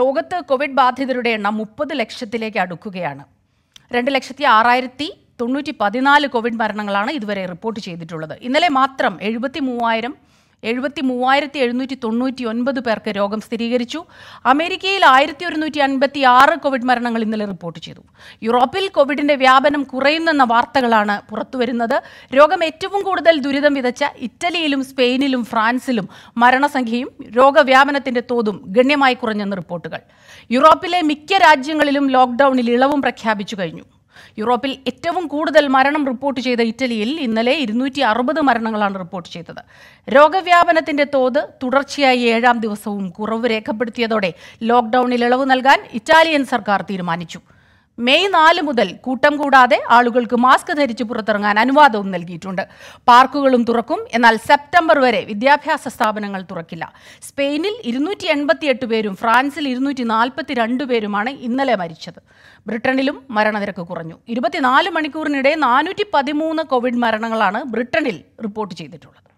ലോകത്ത് കോവിഡ് ബാധിതരുടെ എണ്ണം മുപ്പത് ലക്ഷത്തിലേക്ക് അടുക്കുകയാണ് രണ്ട് ലക്ഷത്തി ആറായിരത്തി തൊണ്ണൂറ്റി പതിനാല് കോവിഡ് മരണങ്ങളാണ് ഇതുവരെ റിപ്പോർട്ട് ചെയ്തിട്ടുള്ളത് ഇന്നലെ മാത്രം എഴുപത്തി മൂവായിരം എഴുപത്തി മൂവായിരത്തി എഴുന്നൂറ്റി തൊണ്ണൂറ്റി ഒൻപത് പേർക്ക് രോഗം സ്ഥിരീകരിച്ചു അമേരിക്കയിൽ ആയിരത്തി ഒരുന്നൂറ്റി അൻപത്തി ആറ് കോവിഡ് മരണങ്ങൾ ഇന്നലെ റിപ്പോർട്ട് ചെയ്തു യൂറോപ്പിൽ കോവിഡിന്റെ വ്യാപനം കുറയുന്നെന്ന വാർത്തകളാണ് പുറത്തുവരുന്നത് രോഗം ഏറ്റവും കൂടുതൽ ദുരിതം വിതച്ച ഇറ്റലിയിലും സ്പെയിനിലും ഫ്രാൻസിലും മരണസംഖ്യയും രോഗവ്യാപനത്തിന്റെ തോതും ഗണ്യമായി കുറഞ്ഞെന്ന് റിപ്പോർട്ടുകൾ യൂറോപ്പിലെ മിക്ക രാജ്യങ്ങളിലും ലോക്ഡൌണിൽ ഇളവും പ്രഖ്യാപിച്ചു കഴിഞ്ഞു യൂറോപ്പിൽ ഏറ്റവും കൂടുതൽ മരണം റിപ്പോർട്ട് ചെയ്ത ഇറ്റലിയിൽ ഇന്നലെ ഇരുന്നൂറ്റി അറുപത് മരണങ്ങളാണ് റിപ്പോർട്ട് ചെയ്തത് രോഗവ്യാപനത്തിന്റെ തോത് തുടർച്ചയായി ഏഴാം ദിവസവും കുറവ് രേഖപ്പെടുത്തിയതോടെ ലോക്ഡൌണിൽ ഇളവ് നൽകാൻ ഇറ്റാലിയൻ സർക്കാർ തീരുമാനിച്ചു മെയ് നാല് മുതൽ കൂട്ടം കൂടാതെ ആളുകൾക്ക് മാസ്ക് ധരിച്ച് പുറത്തിറങ്ങാൻ അനുവാദവും നൽകിയിട്ടുണ്ട് പാർക്കുകളും തുറക്കും എന്നാൽ സെപ്റ്റംബർ വരെ വിദ്യാഭ്യാസ സ്ഥാപനങ്ങൾ തുറക്കില്ല സ്പെയിനിൽ ഇരുന്നൂറ്റി എൺപത്തിയെട്ട് പേരും ഫ്രാൻസിൽ ഇരുന്നൂറ്റി പേരുമാണ് ഇന്നലെ മരിച്ചത് ബ്രിട്ടനിലും മരണനിരക്ക് കുറഞ്ഞു ഇരുപത്തിനാല് മണിക്കൂറിനിടെ നാനൂറ്റി പതിമൂന്ന് കോവിഡ് മരണങ്ങളാണ് ബ്രിട്ടനിൽ റിപ്പോർട്ട് ചെയ്തിട്ടുള്ളത്